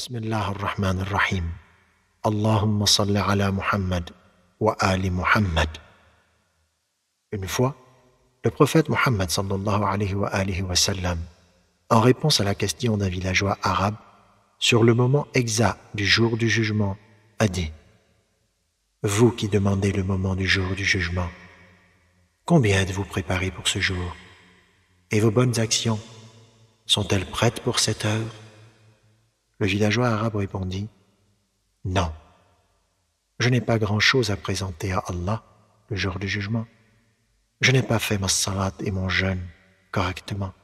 بسم الله الرحمن الرحيم اللهم صل على Muhammad wa ali Muhammad. Une fois, le prophète Muhammad sallallahu alayhi wa sallam, en réponse à la question d'un villageois arabe sur le moment exact du jour du jugement, a dit Vous qui demandez le moment du jour du jugement, combien êtes-vous préparé pour ce jour Et vos bonnes actions sont-elles prêtes pour cette heure le villageois arabe répondit Non, je n'ai pas grand-chose à présenter à Allah le jour du jugement. Je n'ai pas fait ma salat et mon jeûne correctement.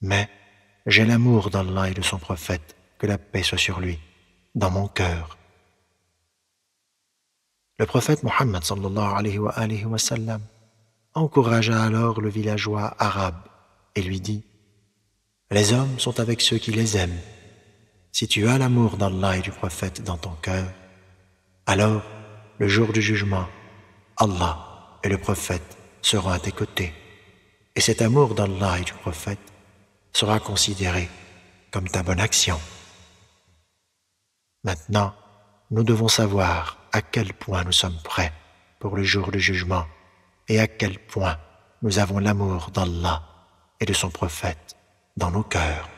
Mais j'ai l'amour d'Allah et de son prophète, que la paix soit sur lui, dans mon cœur. Le prophète Mohammed alayhi encouragea alors le villageois arabe et lui dit Les hommes sont avec ceux qui les aiment si tu as l'amour d'Allah et du prophète dans ton cœur, alors, le jour du jugement, Allah et le prophète seront à tes côtés. Et cet amour d'Allah et du prophète sera considéré comme ta bonne action. Maintenant, nous devons savoir à quel point nous sommes prêts pour le jour du jugement et à quel point nous avons l'amour d'Allah et de son prophète dans nos cœurs.